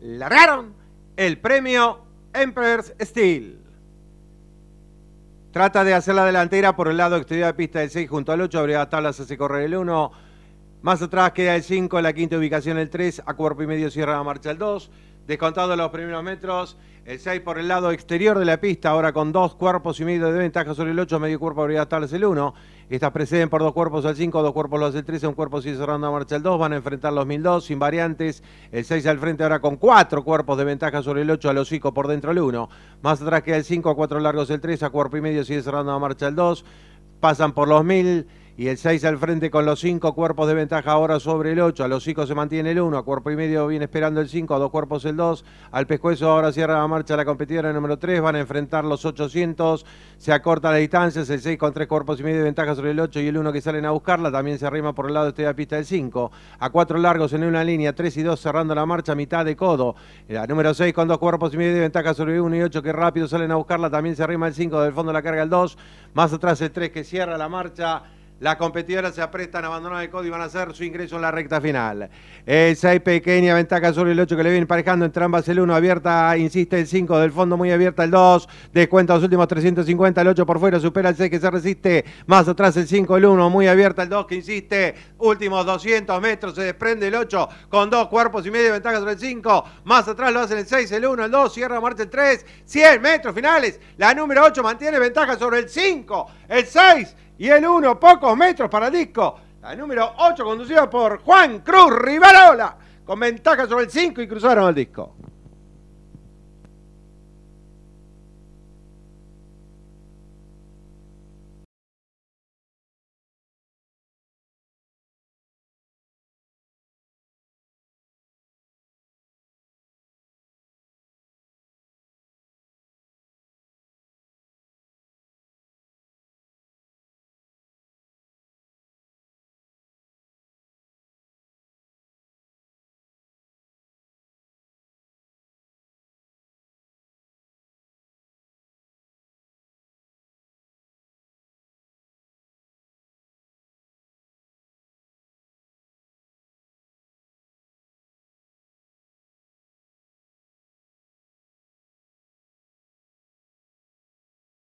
largaron el premio Emperor's Steel. Trata de hacer la delantera por el lado exterior de pista del 6 junto al 8, abre tablas hace correr el 1. Más atrás queda el 5, la quinta ubicación el 3, a cuerpo y medio cierra la marcha el 2. Descontado los primeros metros, el 6 por el lado exterior de la pista, ahora con dos cuerpos y medio de ventaja sobre el 8, medio cuerpo habría el 1. Estas preceden por dos cuerpos al 5, dos cuerpos los del el 13, un cuerpo sigue cerrando a marcha el 2, van a enfrentar los 1002 sin variantes, el 6 al frente ahora con cuatro cuerpos de ventaja sobre el 8, a los 5 por dentro el 1, más atrás queda el 5, a cuatro largos el 3, a cuerpo y medio sigue cerrando a marcha el 2, pasan por los 1000 y el 6 al frente con los 5 cuerpos de ventaja ahora sobre el 8. A los 5 se mantiene el 1, a cuerpo y medio viene esperando el 5, a dos cuerpos el 2. Al pescuezo ahora cierra la marcha la competidora número 3, van a enfrentar los 800, se acorta la distancia, el 6 con 3 cuerpos y medio de ventaja sobre el 8 y el 1 que salen a buscarla, también se arrima por el lado este de la pista del 5. A 4 largos en una línea, 3 y 2 cerrando la marcha, mitad de codo. La número 6 con 2 cuerpos y medio de ventaja sobre el 1 y 8 que rápido salen a buscarla, también se arrima el 5 del fondo la carga el 2, más atrás el 3 que cierra la marcha. Las competidoras se aprestan a abandonar el código y van a hacer su ingreso en la recta final. El eh, 6 pequeña, ventaja sobre el 8 que le viene emparejando entre ambas el 1 abierta, insiste el 5 del fondo muy abierta el 2, descuenta los últimos 350, el 8 por fuera supera el 6 que se resiste, más atrás el 5, el 1 muy abierta el 2 que insiste, últimos 200 metros se desprende el 8 con dos cuerpos y medio ventaja sobre el 5, más atrás lo hacen el 6, el 1, el 2, cierra marcha el 3, 100 metros finales, la número 8 mantiene ventaja sobre el 5, el 6 y el 1, pocos metros para el disco. La número 8 conducida por Juan Cruz Rivarola, con ventaja sobre el 5 y cruzaron el disco.